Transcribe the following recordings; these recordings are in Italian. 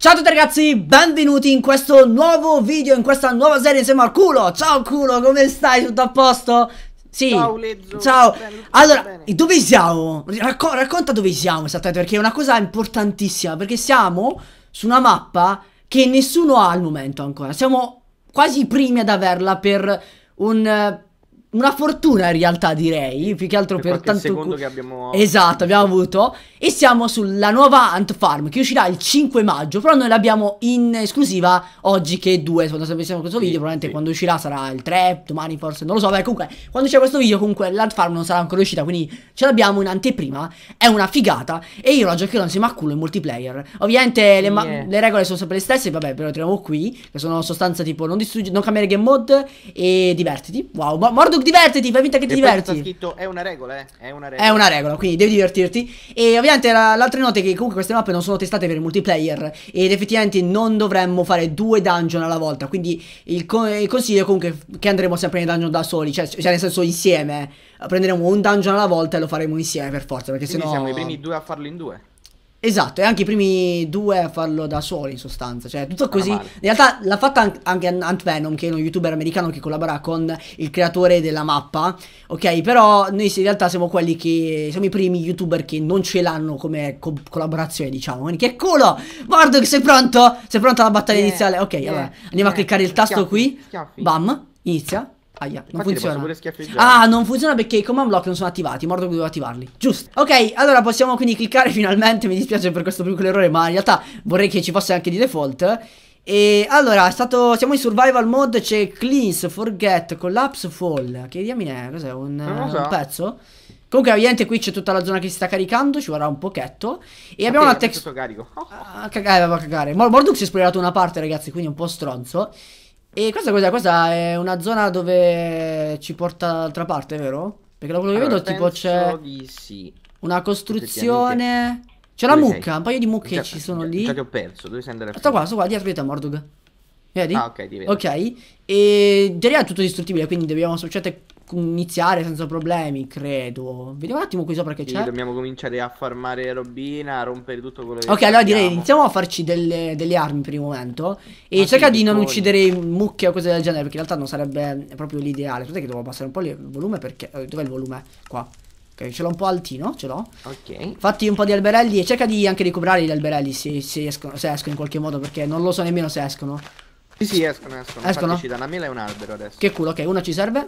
Ciao a tutti ragazzi, benvenuti in questo nuovo video, in questa nuova serie insieme al culo Ciao culo, come stai? Tutto a posto? Sì, ciao Lezzo. Ciao, bene, allora, bene. dove siamo? Racco racconta dove siamo esattamente, perché è una cosa importantissima Perché siamo su una mappa che nessuno ha al momento ancora Siamo quasi i primi ad averla per un una fortuna in realtà direi, più che altro per, per tanto secondo che abbiamo Esatto, abbiamo avuto e siamo sulla nuova Ant Farm che uscirà il 5 maggio, però noi l'abbiamo in esclusiva oggi che è 2, quando stiamo pensando questo sì, video, probabilmente sì. quando uscirà sarà il 3, domani forse, non lo so, beh comunque quando c'è questo video comunque l'Ant Farm non sarà ancora uscita, quindi ce l'abbiamo in anteprima, è una figata e io la giocherò insieme a culo in multiplayer. Ovviamente le, yeah. le regole sono sempre le stesse, vabbè, però le troviamo qui, che sono sostanza tipo non distruggere, non cambiare game mode e divertiti. Wow, mordo Luke, divertiti, fai finta che ti e diverti. È scritto, è una regola, eh. È una regola. È una regola, quindi devi divertirti. E ovviamente l'altra nota è che comunque queste mappe non sono testate per il multiplayer. Ed effettivamente non dovremmo fare due dungeon alla volta. Quindi il, co il consiglio è comunque che andremo sempre nei dungeon da soli. Cioè, cioè nel senso insieme. Prenderemo un dungeon alla volta e lo faremo insieme per forza. Perché quindi sennò. siamo i primi due a farlo in due. Esatto, e anche i primi due a farlo da soli in sostanza, cioè tutto così. In realtà l'ha fatta anche Ant Venom, che è uno youtuber americano che collabora con il creatore della mappa, ok? Però noi in realtà siamo quelli che siamo i primi youtuber che non ce l'hanno come co- collaborazione, diciamo. Quindi che culo! Mordok, sei pronto? Sei pronto alla battaglia yeah, iniziale? Ok, yeah, allora andiamo yeah, a cliccare il tasto schiaffi, qui. Schiaffi. Bam, inizia. Aia, non funziona. Ah, non funziona perché i command block non sono attivati. Mordo che devo attivarli. Giusto. Ok, allora possiamo quindi cliccare finalmente. Mi dispiace per questo piccolo errore, ma in realtà vorrei che ci fosse anche di default. E allora, stato, siamo in survival mode. C'è cleanse, forget, collapse, fall. Che diamine è? Cos'è? Un, so. un pezzo? Comunque, ovviamente, qui c'è tutta la zona che si sta caricando. Ci vorrà un pochetto. E abbiamo una texture. carico. Ah, cagare, va a cagare. Morduk si è esplorato una parte, ragazzi. Quindi è un po' stronzo. E questa, questa, questa è una zona dove ci porta dall'altra parte, vero? Perché da quello che allora, vedo tipo c'è sì. una costruzione... C'è la mucca, sei? un paio di mucche già, ci sono già, lì. Già che ho perso, dove sei andare a Sto qua, sto qua, dietro di te Mordug. Vedi? Ah, ok, ti vedo. Ok, e già è tutto distruttibile, quindi dobbiamo... Cioè, iniziare senza problemi, credo. Vediamo un attimo qui sopra che sì, c'è. dobbiamo cominciare a farmare robina, a rompere tutto quello che Ok, allora direi iniziamo a farci delle, delle armi per il momento. E ah, cerca di non buoni. uccidere mucche o cose del genere, perché in realtà non sarebbe proprio l'ideale. Aspetta che devo abbassare un po' il volume perché... Eh, dov'è il volume? Qua. Ok, ce l'ho un po' altino, ce l'ho. Ok. Fatti un po' di alberelli e cerca di anche recuperare gli alberelli se, se, escono, se escono in qualche modo, perché non lo so nemmeno se escono. Sì, sì, escono, escono. Escono? Infatti ci danno una mela e un albero adesso. Che culo, ok, una ci serve.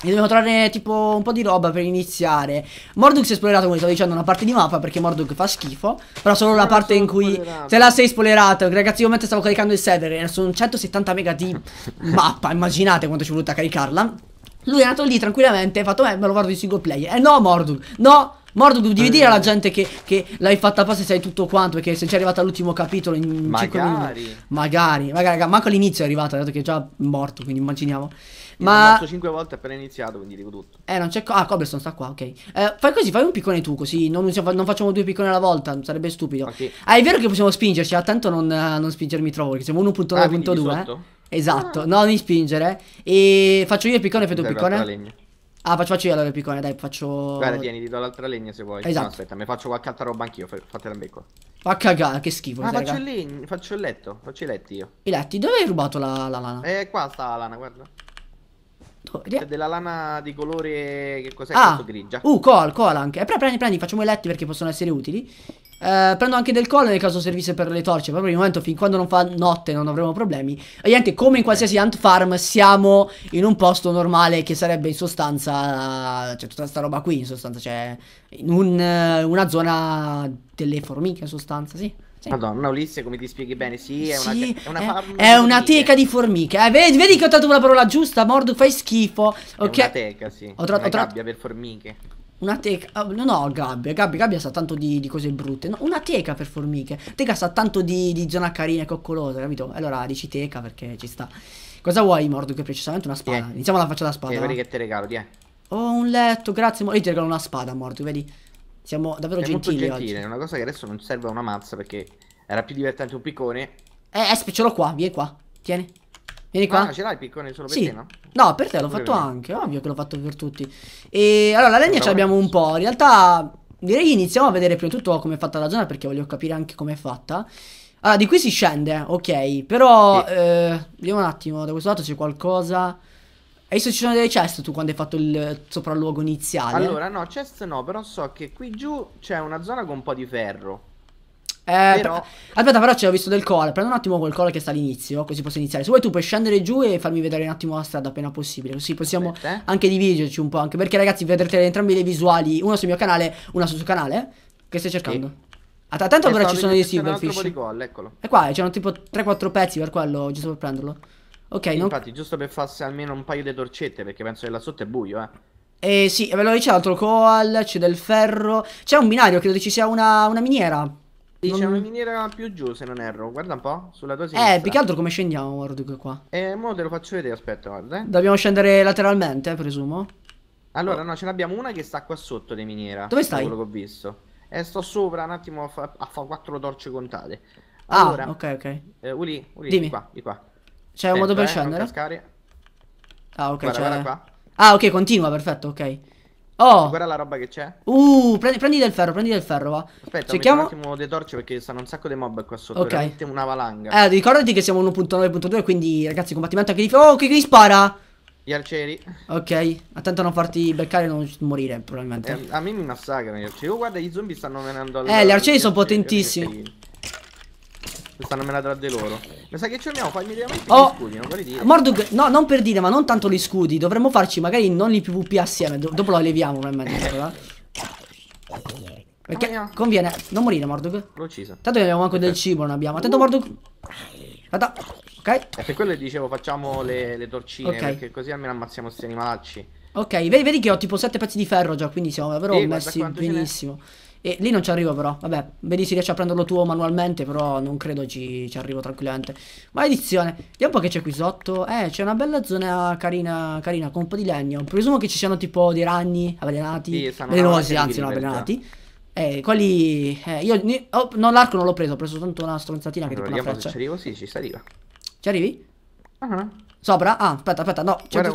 E dobbiamo trovare tipo un po' di roba per iniziare. Morduk si è spoilerato, come stavo dicendo, una parte di mappa perché Morduk fa schifo. Però solo la parte in cui spoilerato. te la sei spoilerata. Ragazzi, io mentre stavo caricando il server, eh, sono 170 mega di mappa. Immaginate quanto ci è voluta caricarla. Lui è andato lì tranquillamente e ha fatto, eh, me lo guardo in single player. Eh no, Morduk, no, Morduk, devi eh. dire alla gente che, che l'hai fatta apposta e sai tutto quanto. Perché se c'è arrivato all'ultimo capitolo in magari. 5 minuti. Magari. Magari, Magari manco all'inizio è arrivata, dato che è già morto, quindi immaginiamo. Ma... Ho fatto 5 volte appena iniziato, quindi dico tutto. Eh, non c'è... Co- ah, Cobblestone sta qua, ok. Eh, fai così, fai un piccone tu, così non, non facciamo due piccone alla volta, sarebbe stupido. Okay. Ah, è vero che possiamo spingerci, attento ah, a non, uh, non spingermi troppo, perché siamo 1.9.2, ah, eh. Esatto, ah. no, non spingere. E faccio io il piccone, e fai tu il piccone. Ah, faccio, faccio io allora il piccone, dai, faccio... Guarda, tieni, ti do l'altra legna se vuoi. Esatto. No, aspetta, mi faccio qualche altra roba anch'io, fatela in becco. Fa ah, cagare, che schifo. Ma ah, faccio, legno, faccio il letto, faccio i letti io. I letti? Dove hai rubato la, la lana? Eh, qua sta la lana, guarda. Storia. C'è della lana di colore. Che cos'è ah, grigia? Uh, col, col anche. Eh, però prendi, prendi, facciamo i letti perché possono essere utili. Eh, prendo anche del col nel caso servisse per le torce. Proprio in il momento, fin quando non fa notte, non avremo problemi. E niente, come in qualsiasi ant farm, siamo in un posto normale che sarebbe in sostanza. Cioè, tutta questa roba qui, in sostanza, cioè. In un, una zona delle formiche, in sostanza, sì. Sì. Madonna, Ulisse, come ti spieghi bene? Sì, è sì, una, è una, è, è una teca di formiche. Eh, vedi, vedi, che ho trovato la parola giusta, Mordu, fai schifo. Okay. È una teca, sì. Ho trovato una gabbia per formiche. Una teca, ah, no, no, gabbia, gabbia, gabbia sa tanto di, di cose brutte. No, una teca per formiche. Teca sa tanto di, di zona carina e coccolosa, capito? Allora dici teca perché ci sta. Cosa vuoi, Mordu? Che precisamente una spada. Yeah. Iniziamo la faccia da spada. Sì, vedi che te regalo, ti è. Oh, un letto, grazie. Mor io ti regalo una spada, Mordu, vedi. Siamo davvero è gentili. Molto gentile, oggi. una cosa che adesso non serve a una mazza perché era più divertente un piccone. Eh, Espi, eh, ce l'ho qua, vieni qua. Tieni. Vieni qua. Ah, ce l'hai il piccone solo per sì. te, no? No, per te l'ho fatto bene. anche, ovvio che l'ho fatto per tutti. E allora la legna ce l'abbiamo un po'. In realtà direi iniziamo a vedere prima di tutto come è fatta la zona perché voglio capire anche come è fatta. Allora, di qui si scende, ok, però sì. eh, vediamo un attimo, da questo lato c'è qualcosa hai visto ci sono delle chest tu quando hai fatto il sopralluogo iniziale? Allora, no, chest no, però so che qui giù c'è una zona con un po' di ferro. Eh, però... Per... Aspetta, però ce ho visto del core. Prendo un attimo quel core che sta all'inizio, così posso iniziare. Se vuoi tu puoi scendere giù e farmi vedere un attimo la strada appena possibile. Così possiamo Aspetta, eh. anche dividerci un po'. Anche perché, ragazzi, vedrete entrambi le visuali, una sul mio canale, una sul suo canale. Che stai cercando? Sì. Att attento però ci sono dei silverfish. Eccolo. E qua c'erano tipo 3-4 pezzi per quello, giusto per prenderlo. Ok, Infatti, non... giusto per farsi almeno un paio di torcette, perché penso che là sotto è buio, eh. Eh sì, ve lo dice dicevo, coal, c'è del ferro. C'è un binario, credo ci sia una, una miniera. C'è una miniera più giù, se non erro. Guarda un po', sulla tua eh, sinistra. Eh, più che altro come scendiamo, Wardug, qua. Eh, mo te lo faccio vedere, aspetta, guarda. Eh. Dobbiamo scendere lateralmente, presumo. Allora, oh. no, ce n'abbiamo una che sta qua sotto di miniera. Dove stai? Quello che ho visto. Eh, sto sopra un attimo a fare fa quattro torce contate. Ah, allora, ah, ok, ok. Eh, Uli, Uli, Dimmi. di qua, di qua. C'è un modo per scendere? Ah, ok, guarda, Ah, ok, continua, perfetto, ok. Oh! Guarda la roba che c'è. Uh, prendi, prendi, del ferro, prendi del ferro, va. Aspetta, Cerchiamo... un attimo le torce perché stanno un sacco di mob qua sotto. Ok. Veramente una valanga. Eh, ricordati che siamo 1.9.2, quindi ragazzi, combattimento anche di... Oh, che gli spara! Gli arcieri. Ok, attento a non farti beccare e non morire, probabilmente. Eh, a me mi massacrano gli arcieri. Oh, guarda, gli zombie stanno venendo Eh, gli arcieri sono potentissimi. Questa non me la dà di loro. Mi sa che ci andiamo, Fagli immediatamente oh. gli scudi, non vuoi dire? Mordug, no, non per dire, ma non tanto gli scudi. Dovremmo farci magari non i PvP assieme. Do dopo lo leviamo, probabilmente. Però. Perché Andiamo. conviene non morire, Mordug. L'ho ucciso. Tanto che abbiamo anche del cibo, non abbiamo. Attento, uh. Mordug. Vada. Ok. per quello dicevo, facciamo le, le torcine, okay. perché così almeno ammazziamo questi animalacci. Ok, vedi, vedi, che ho tipo 7 pezzi di ferro già, quindi siamo davvero sì, messi benissimo. E lì non ci arrivo però, vabbè, vedi se riesci a prenderlo tuo manualmente, però non credo ci, ci arrivo tranquillamente. Maledizione, vediamo un po' che c'è qui sotto. Eh, c'è una bella zona carina, carina, con un po' di legno. Presumo che ci siano tipo dei ragni avvelenati, sì, velenosi, anzi no, avvelenati. Eh, quelli... Eh, io oh, no, l'arco non l'ho preso, ho preso soltanto una stronzatina allora, che allora, tipo ci arrivo, sì, ci arriva. Ci arrivi? Uh ah. -huh. Sopra? Ah, aspetta, aspetta, no. C'è un,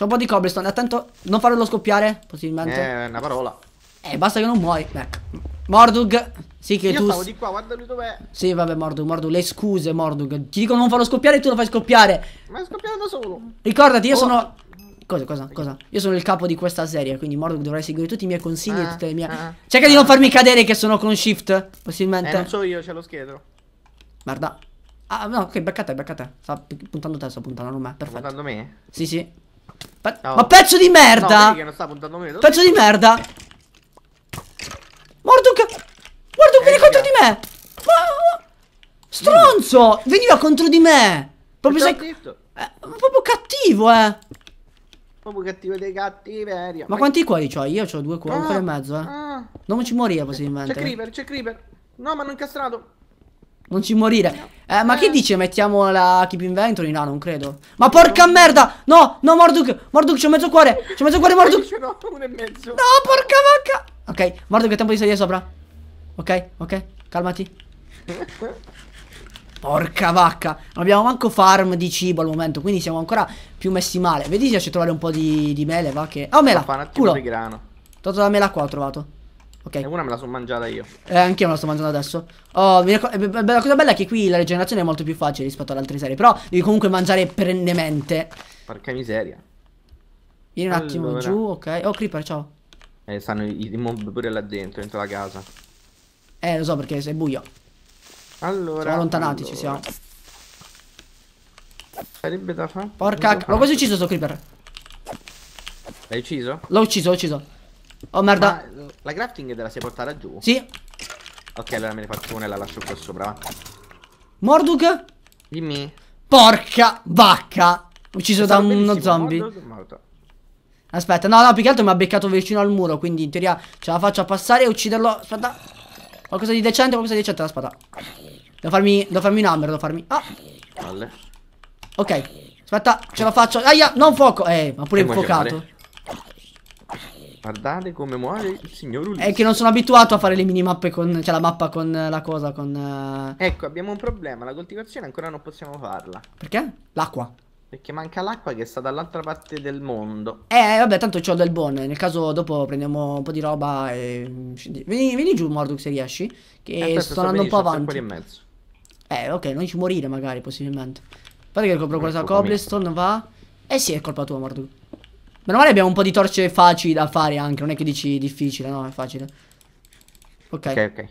un po' di cobblestone, attento, non farlo scoppiare, possibilmente. Eh, una parola. Eh, basta che non muori. Ecco. Mordug. Sì, che Io tu. Stavo di qua, guarda lui dov'è. Sì, vabbè, Mordug, Mordug, le scuse, Mordug. Ti dico non farlo scoppiare e tu lo fai scoppiare. Ma è scoppiato da solo. Ricordati, io oh. sono. Cosa, cosa, cosa? Io sono il capo di questa serie, quindi Mordug dovrai seguire tutti i miei consigli ah, e tutte le mie. Ah, Cerca ah. di non ah. farmi cadere che sono con shift. Possibilmente. Eh, non so io, c'è lo scheletro. Merda. Ah, no, ok, beccate, beccate. Sta puntando te, sta puntando a me. Perfetto. Sta Puntando me? Sì, sì. Pe no. Ma pezzo di merda! No, non sta puntando me. Pezzo di merda! Ma... Stronzo! Veniva contro di me! Proprio sei... Eh, ma proprio cattivo, eh! Proprio cattivo dei cattiveria. Eh, ma quanti cuori ho? Io ho due cuori, ah, un cuore e ah, mezzo, eh. Ah. Non ci moriva così C'è Creeper, c'è Creeper. No, ma non incastrato. Non ci morire. No. Eh, ma eh. che dice? Mettiamo la keep inventory? No, non credo. Ma porca no. merda! No, no, Morduk! Morduk, c'ho mezzo cuore! C'ho mezzo cuore, Morduk! no, uno e mezzo. No, porca vacca! Ok, Morduk, è tempo di salire sopra. Ok, ok. Calmati. Porca vacca. Non abbiamo manco farm di cibo al momento, quindi siamo ancora più messi male. Vedi se c'è trovare un po' di, di mele, va che... Oh, mela! Un culo. di grano. Tolto la mela qua ho trovato. Ok. E una me la sono mangiata io. Eh, anch'io me la sto mangiando adesso. Oh, mi eh, la cosa bella è che qui la rigenerazione è molto più facile rispetto ad altre serie. Però devi comunque mangiare prendemente. Porca miseria. Vieni un allora. attimo giù, ok. Oh, creeper, ciao. Eh, stanno i mob pure là dentro, dentro la casa. Eh, lo so perché è buio. Allora. Siamo allontanati, allora. ci siamo. Sarebbe da fare. Porca. L'ho quasi ucciso sto creeper. L'hai ucciso? L'ho ucciso, l'ho ucciso. Oh merda. Ma la crafting te la sai portata giù? Sì. Ok, allora me ne faccio una e la lascio qua sopra. Morduk? Dimmi. Porca vacca. Ucciso da uno zombie. morto. Aspetta, no, no, più che altro mi ha beccato vicino al muro, quindi in teoria ce la faccio a passare e ucciderlo. Aspetta. Qualcosa di decente, qualcosa di decente la spada. Devo farmi, devo farmi un hammer, devo farmi... Ah! Palle. Ok, aspetta, ce la faccio. Aia, non fuoco. Eh, ma pure e infuocato. Guardate come muore il signor Ulisse. È che non sono abituato a fare le minimappe con... Cioè la mappa con la cosa, con... Uh... Ecco, abbiamo un problema. La coltivazione ancora non possiamo farla. Perché? L'acqua. Perché manca l'acqua che sta dall'altra parte del mondo. Eh, eh vabbè, tanto c'ho del buon. Nel caso dopo prendiamo un po' di roba e... Vieni, vieni giù, Morduk, se riesci. Che eh, sto andando un po' avanti. Un mezzo. Eh, ok, non ci morire magari, possibilmente. Guarda che compro ecco, questa cobblestone, va. Eh sì, è colpa tua, Morduk. Meno male abbiamo un po' di torce facili da fare anche, non è che dici difficile, no, è facile. Ok. Ok, ok.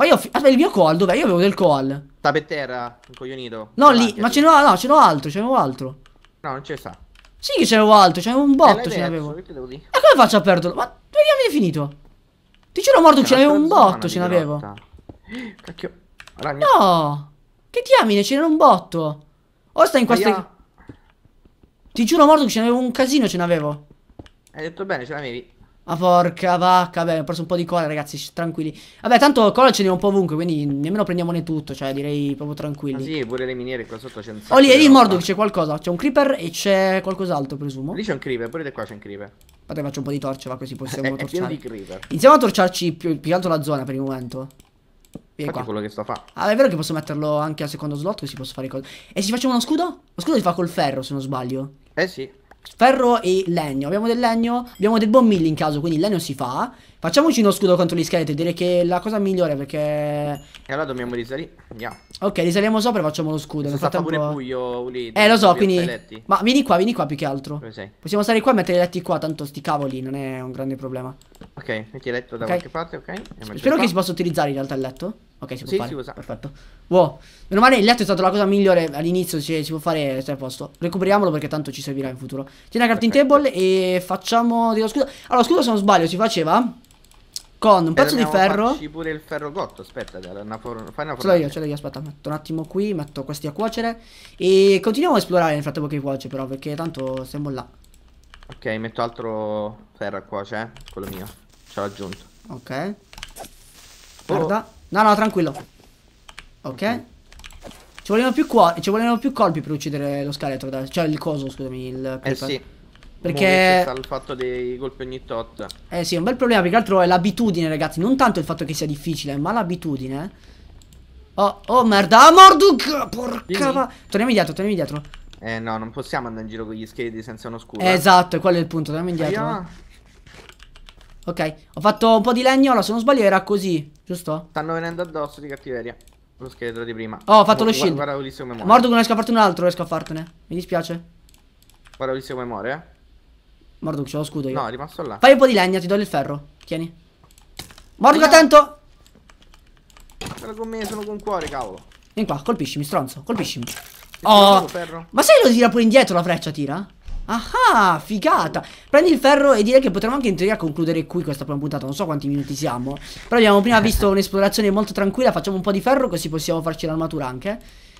Ma io, ho ah, il mio call, dov'è? Io avevo del call. Sta per terra, incoglionito. No, lì, ma ce n'ho, no, ce n'ho altro, ce n'ho altro. No, non ce sa. Sì che ce n'avevo altro, c'avevo un botto, eh, ce n'avevo. E come faccio a perderlo? Ma dove è finito. Ti giuro morto, ce n'avevo un botto, ce n'avevo. Cacchio. No! Che diamine, ce n'era un botto. O sta in queste... Ti giuro morto che ce n'avevo un casino, ce n'avevo. Hai detto bene, ce l'avevi. Ma ah, porca vacca. Vabbè, ho preso un po' di cola, ragazzi. Tranquilli. Vabbè, tanto cola ce n'è un po' ovunque. Quindi nemmeno prendiamone tutto. Cioè, direi proprio tranquilli. Ah, sì, pure le miniere qua sotto c'è un sacco. Oh, lì, lì mordo c'è qualcosa. C'è un creeper e c'è qualcos'altro, presumo. Lì c'è un creeper, pure da qua c'è un creeper. Aspetta, faccio un po' di torce, va così possiamo torciare. Iniziamo a torciarci più, più che altro la zona per il momento. Vieni qua. quello che sto a fare. Ah, è vero che posso metterlo anche al secondo slot, così posso fare cose. E se facciamo uno scudo? Lo scudo si fa col ferro, se non sbaglio. Eh sì. Ferro e legno. Abbiamo del legno? Abbiamo del buon mill in caso, quindi il legno si fa. Facciamoci uno scudo contro gli scheletri. Direi che è la cosa migliore perché... E allora dobbiamo risalire. yeah. Ok, risaliamo sopra e facciamo lo scudo. Nel frattempo... pure buio, Uli. Eh, lo so, quindi... Ma vieni qua, vieni qua più che altro. Dove sei? Possiamo stare qua e mettere i letti qua, tanto sti cavoli, non è un grande problema. Ok, metti il letto da okay. qualche parte, ok. Spero qua. che si possa utilizzare in realtà il letto. Ok, si può sì, fare. Si può Perfetto. Wow. Meno male il letto è stata la cosa migliore all'inizio. Cioè, si può fare. Stai a posto. Recuperiamolo perché tanto ci servirà in futuro. Tieni la crafting table e facciamo dello scudo. Allora, scusa se non sbaglio, si faceva. Con un pezzo di ferro. Facci pure il ferro cotto. Aspetta, una for- fai una forza. Ce l'ho io, ce l'ho io. Aspetta, metto un attimo qui. Metto questi a cuocere. E continuiamo a esplorare nel frattempo che cuoce, però. Perché tanto siamo là. Ok, metto altro ferro a cuoce. Eh, quello mio. Ce l'ho aggiunto. Ok. Oh, Guarda. Oh. No, no, tranquillo. Ok. Ci vogliono più cuori, ci volevano più colpi per uccidere lo scheletro, cioè il coso, scusami, il creeper. Eh sì. Perché sta il fatto dei colpi ogni tot. Eh sì, è un bel problema, perché altro è l'abitudine, ragazzi, non tanto il fatto che sia difficile, ma l'abitudine. Oh, oh merda, ah, Morduk! Porca va. Torniamo indietro, torniamo indietro. Eh no, non possiamo andare in giro con gli scheletri senza uno scudo. Eh, esatto, quello è il punto, torniamo indietro. Aia. Ok, ho fatto un po' di legnola, se non sbaglio era così, giusto? Stanno venendo addosso di cattiveria. Lo scheletro di prima. Oh, ho fatto lo shield. Guarda Ulisseo come muore. Mordo non riesco a fartene un altro, riesco a fartene. Mi dispiace. Guarda Ulisseo come muore, eh. Morduk, c'ho lo scudo io. No, è rimasto là. Fai un po' di legna, ti do il ferro. Tieni. Morduk, attento! Sono con me, sono con cuore, cavolo. Vieni qua, colpiscimi, stronzo, colpiscimi. Oh, ma sai lo tira pure indietro la freccia, tira? Ah, ah, figata. Prendi il ferro e direi che potremmo anche in teoria concludere qui questa prima puntata. Non so quanti minuti siamo. Però abbiamo prima visto un'esplorazione molto tranquilla. Facciamo un po' di ferro così possiamo farci l'armatura anche.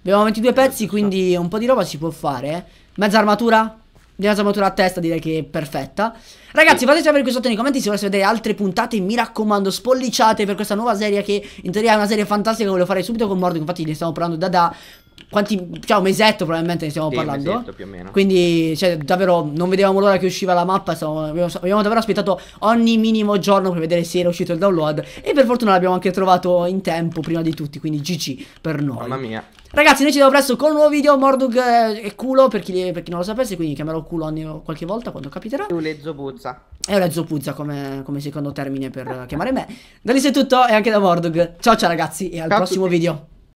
Abbiamo 22 certo, pezzi, quindi un po' di roba si può fare. Mezza armatura? mezza armatura a testa direi che è perfetta. Ragazzi, fateci sapere qui sotto nei commenti se volete vedere altre puntate. Mi raccomando, spolliciate per questa nuova serie che in teoria è una serie fantastica volevo fare subito con Mordico. Infatti ne stiamo parlando da da quanti, cioè diciamo, un mesetto probabilmente ne stiamo sì, parlando. Un mesetto più o meno. Quindi, cioè, davvero non vedevamo l'ora che usciva la mappa. Stavamo, abbiamo, abbiamo, davvero aspettato ogni minimo giorno per vedere se era uscito il download. E per fortuna l'abbiamo anche trovato in tempo prima di tutti. Quindi, GG per noi. Mamma mia. Ragazzi, noi ci vediamo presto con un nuovo video. Mordug è eh, culo per chi, per chi, non lo sapesse. Quindi chiamerò culo ogni, qualche volta quando capiterà. E Ulezzo Puzza. E Ulezzo Puzza come, come secondo termine per eh, chiamare me. Da lì se è tutto e anche da Mordug. Ciao, ciao, ragazzi. E al ciao prossimo video.